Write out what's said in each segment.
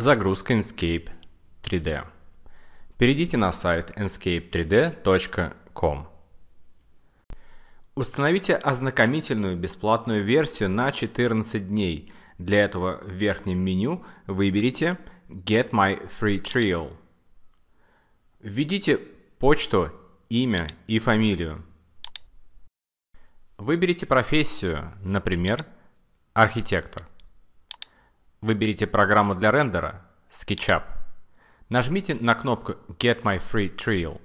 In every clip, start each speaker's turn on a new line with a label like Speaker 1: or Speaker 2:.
Speaker 1: Загрузка Enscape 3D. Перейдите на сайт enscape3d.com. Установите ознакомительную бесплатную версию на 14 дней. Для этого в верхнем меню выберите Get My Free Trial. Введите почту, имя и фамилию. Выберите профессию, например, архитектор. Выберите программу для рендера SketchUp. Нажмите на кнопку Get My Free Trial,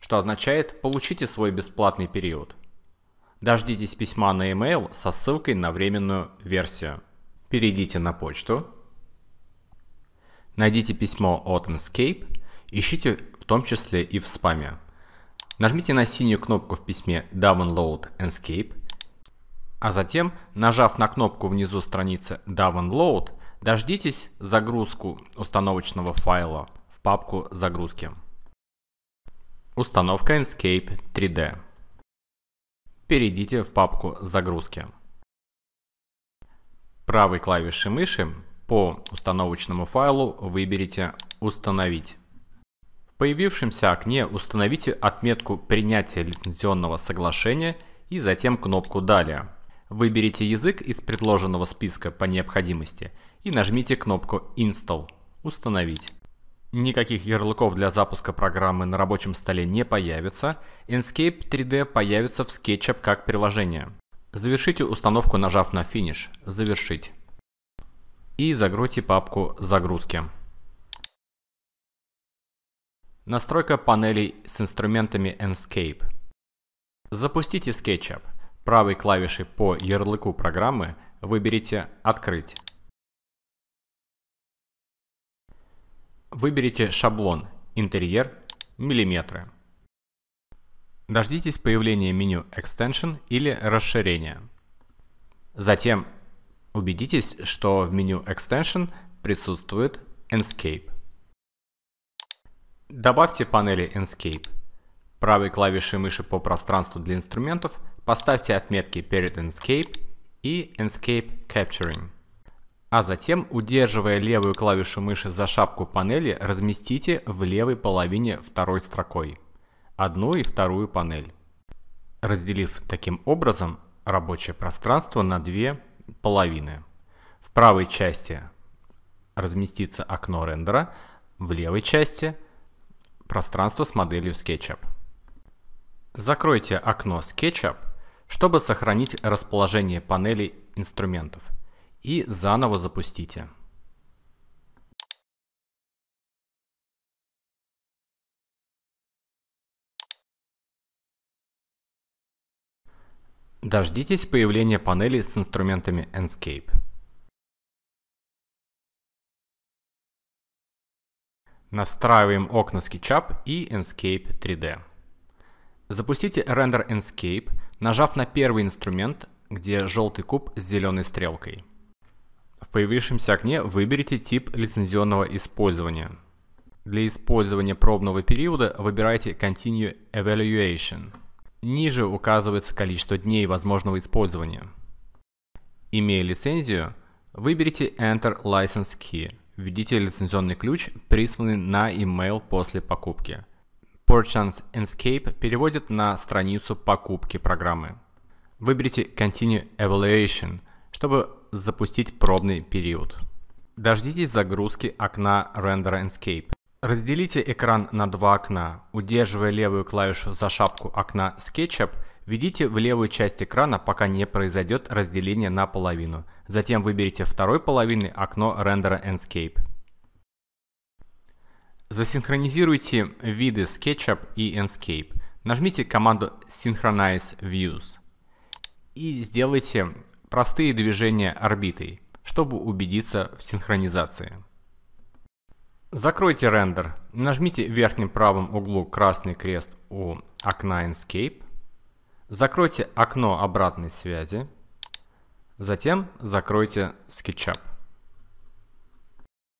Speaker 1: что означает «Получите свой бесплатный период». Дождитесь письма на e-mail со ссылкой на временную версию. Перейдите на почту, найдите письмо от Enscape, ищите в том числе и в спаме. Нажмите на синюю кнопку в письме Download Enscape а затем, нажав на кнопку внизу страницы Download, дождитесь загрузку установочного файла в папку загрузки. Установка Enscape 3D. Перейдите в папку загрузки. Правой клавишей мыши по установочному файлу выберите «Установить». В появившемся окне установите отметку принятия лицензионного соглашения» и затем кнопку «Далее». Выберите язык из предложенного списка по необходимости и нажмите кнопку «Install» «Установить». Никаких ярлыков для запуска программы на рабочем столе не появится. Enscape 3D появится в SketchUp как приложение. Завершите установку, нажав на «Финиш» «Завершить». И загройте папку «Загрузки». Настройка панелей с инструментами Enscape. Запустите SketchUp правой клавишей по ярлыку программы выберите «Открыть». Выберите шаблон «Интерьер», «Миллиметры». Дождитесь появления меню Extension или расширения. Затем убедитесь, что в меню Extension присутствует Enscape. Добавьте панели Enscape правой клавишей мыши по пространству для инструментов – Поставьте отметки перед Enscape и Enscape Capturing. А затем, удерживая левую клавишу мыши за шапку панели, разместите в левой половине второй строкой одну и вторую панель, разделив таким образом рабочее пространство на две половины. В правой части разместится окно рендера, в левой части пространство с моделью SketchUp. Закройте окно SketchUp чтобы сохранить расположение панели инструментов. И заново запустите. Дождитесь появления панели с инструментами Enscape. Настраиваем окна SketchUp и Enscape 3D. Запустите Render Enscape – нажав на первый инструмент, где желтый куб с зеленой стрелкой. В появившемся окне выберите тип лицензионного использования. Для использования пробного периода выбирайте Continue Evaluation. Ниже указывается количество дней возможного использования. Имея лицензию, выберите Enter License Key. Введите лицензионный ключ, присланный на email после покупки. Purchase Escape переводит на страницу покупки программы. Выберите Continue Evaluation, чтобы запустить пробный период. Дождитесь загрузки окна Render Escape. Разделите экран на два окна. Удерживая левую клавишу за шапку окна SketchUp, введите в левую часть экрана, пока не произойдет разделение на половину. Затем выберите второй половины окно Render Escape. Засинхронизируйте виды SketchUp и Enscape. Нажмите команду Synchronize Views и сделайте простые движения орбитой, чтобы убедиться в синхронизации. Закройте рендер. Нажмите в верхнем правом углу красный крест у окна Enscape. Закройте окно обратной связи. Затем закройте SketchUp.